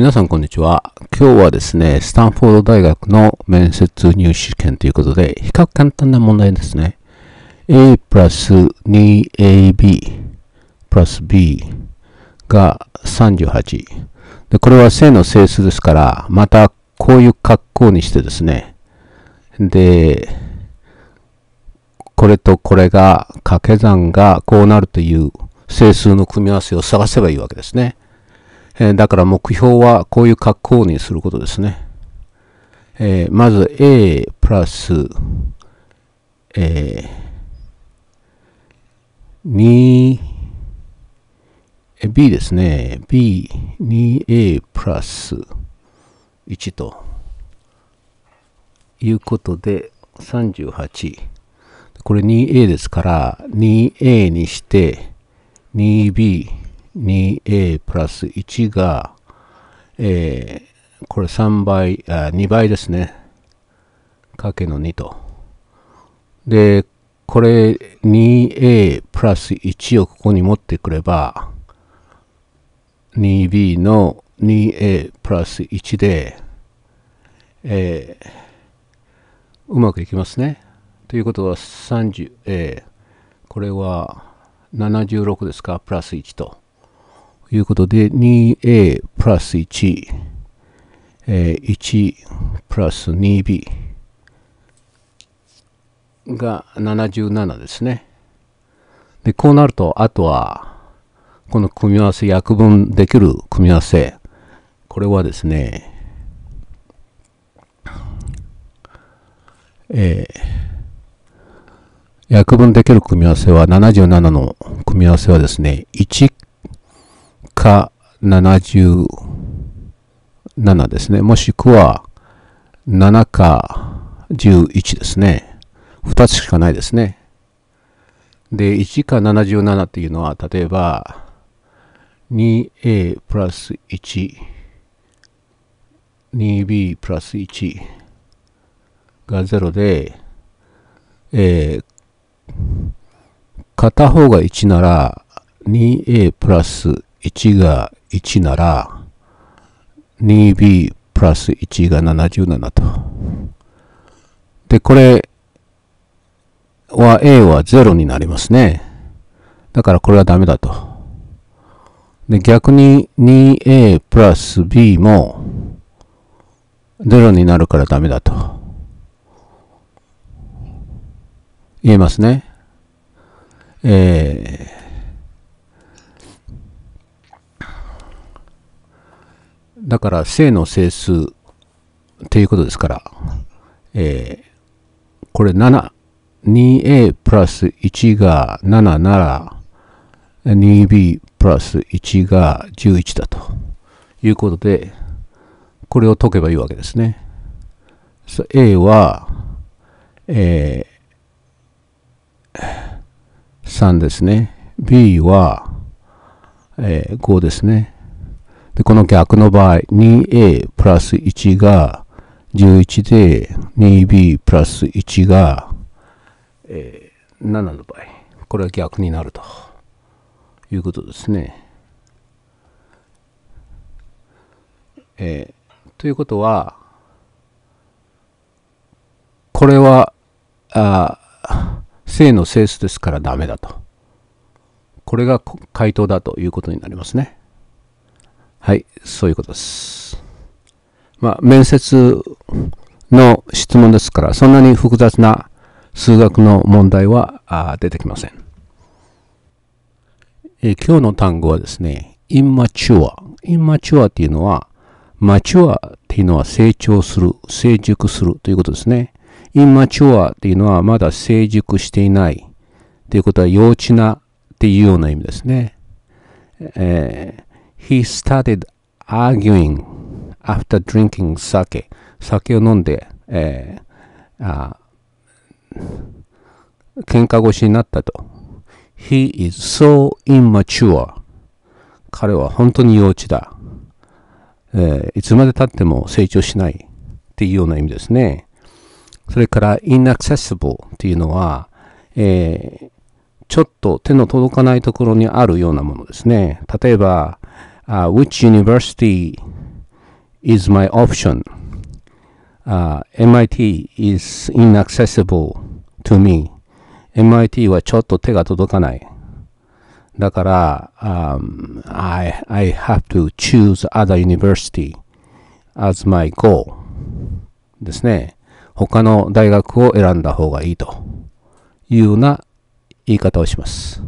皆さんこんにちは。今日はですね、スタンフォード大学の面接入試試験ということで、比較簡単な問題ですね。A プラス 2AB プラス B が38。で、これは正の整数ですから、またこういう格好にしてですね。で、これとこれが掛け算がこうなるという整数の組み合わせを探せばいいわけですね。えー、だから目標はこういう格好にすることですね。えー、まず A プラス、えー、2、B ですね。B、2A プラス1ということで38。これ 2A ですから 2A にして 2B 2a プラス1が、えー、これ3倍あ、2倍ですね。かけの2と。で、これ 2a プラス1をここに持ってくれば、2b の 2a プラス1で、えー、うまくいきますね。ということは30、a これは76ですか、プラス1と。いうことで、2a プラス1、え1プラス 2b が77ですね。で、こうなると、あとは、この組み合わせ、約分できる組み合わせ、これはですね、えー、約分できる組み合わせは、77の組み合わせはですね、1か77ですね。もしくは7か11ですね。2つしかないですね。で、1か77っていうのは、例えば 2a プラス1、2b プラス1が0で、えー、片方が1なら 2a プラス1が1なら 2b プラス1が77と。で、これは a は0になりますね。だからこれはダメだと。で、逆に 2a プラス b も0になるからダメだと。言えますね。えーだから正の整数っていうことですから、えー、これ7、2a プラス1が7なら、2b プラス1が11だということで、これを解けばいいわけですね。a は、えー、3ですね。b は、えー、5ですね。で、この逆の場合、2a プラス1が11で、2b プラス1が、えー、7の場合、これは逆になるということですね。えー、ということは、これは、あ正の整数ですからダメだと。これが回答だということになりますね。はい、そういうことです。まあ、面接の質問ですから、そんなに複雑な数学の問題はあ出てきません。え今日の単語はですね、i ン m a t u r e i チ m a t u r e っていうのは、mature っていうのは成長する、成熟するということですね。i ン m a t u r e っていうのはまだ成熟していないということは幼稚なっていうような意味ですね。えー、He started arguing after drinking sake. 酒を飲んで、えー、あ喧嘩腰になったと。He is so immature. 彼は本当に幼稚だ。えー、いつまで経っても成長しないっていうような意味ですね。それから inaccessible っていうのは、えー、ちょっと手の届かないところにあるようなものですね。例えば、uh, which university is my option? Uh, MIT is inaccessible to me. MIT はちょっと手が届かない。だから、um, I, I have to choose other university as my goal ですね。他の大学を選んだ方がいいというような言い方をします。